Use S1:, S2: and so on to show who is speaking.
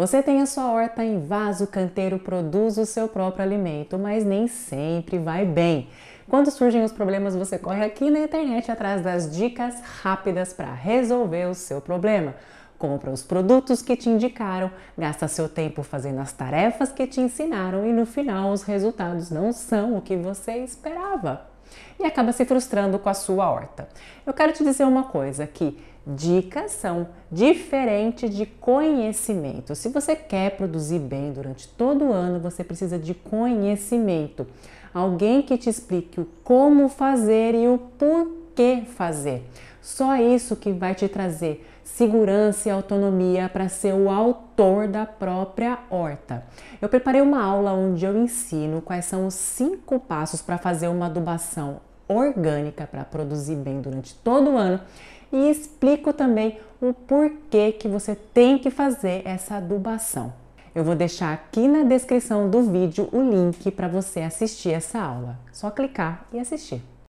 S1: Você tem a sua horta em vaso, canteiro produz o seu próprio alimento, mas nem sempre vai bem. Quando surgem os problemas, você corre aqui na internet atrás das dicas rápidas para resolver o seu problema compra os produtos que te indicaram, gasta seu tempo fazendo as tarefas que te ensinaram e no final os resultados não são o que você esperava e acaba se frustrando com a sua horta. Eu quero te dizer uma coisa que dicas são diferente de conhecimento. Se você quer produzir bem durante todo o ano, você precisa de conhecimento. Alguém que te explique o como fazer e o porquê que fazer. Só isso que vai te trazer segurança e autonomia para ser o autor da própria horta. Eu preparei uma aula onde eu ensino quais são os cinco passos para fazer uma adubação orgânica para produzir bem durante todo o ano e explico também o porquê que você tem que fazer essa adubação. Eu vou deixar aqui na descrição do vídeo o link para você assistir essa aula. Só clicar e assistir.